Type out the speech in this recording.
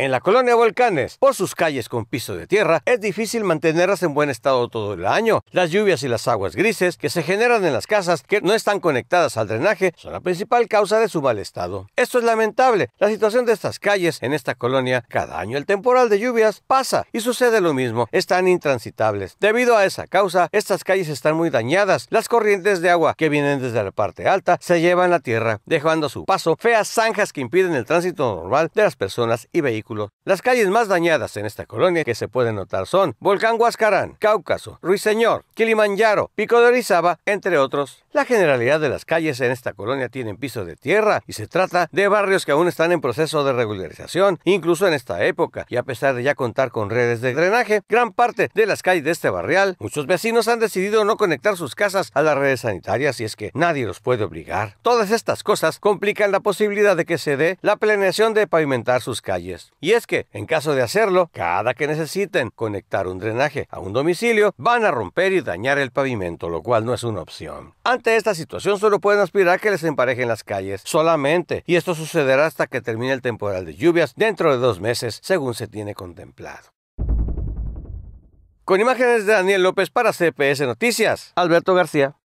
En la colonia Volcanes, por sus calles con piso de tierra, es difícil mantenerlas en buen estado todo el año. Las lluvias y las aguas grises que se generan en las casas que no están conectadas al drenaje son la principal causa de su mal estado. Esto es lamentable. La situación de estas calles en esta colonia, cada año el temporal de lluvias pasa y sucede lo mismo, están intransitables. Debido a esa causa, estas calles están muy dañadas. Las corrientes de agua que vienen desde la parte alta se llevan la tierra, dejando a su paso feas zanjas que impiden el tránsito normal de las personas y vehículos las calles más dañadas en esta colonia que se pueden notar son Volcán Huascarán, Cáucaso, Ruiseñor, Kilimanjaro, Pico de Orizaba, entre otros. La generalidad de las calles en esta colonia tienen piso de tierra y se trata de barrios que aún están en proceso de regularización, incluso en esta época, y a pesar de ya contar con redes de drenaje, gran parte de las calles de este barrial, muchos vecinos han decidido no conectar sus casas a las redes sanitarias y es que nadie los puede obligar. Todas estas cosas complican la posibilidad de que se dé la planeación de pavimentar sus calles. Y es que, en caso de hacerlo, cada que necesiten conectar un drenaje a un domicilio, van a romper y dañar el pavimento, lo cual no es una opción. Ante esta situación solo pueden aspirar a que les emparejen las calles solamente, y esto sucederá hasta que termine el temporal de lluvias dentro de dos meses, según se tiene contemplado. Con imágenes de Daniel López para CPS Noticias, Alberto García.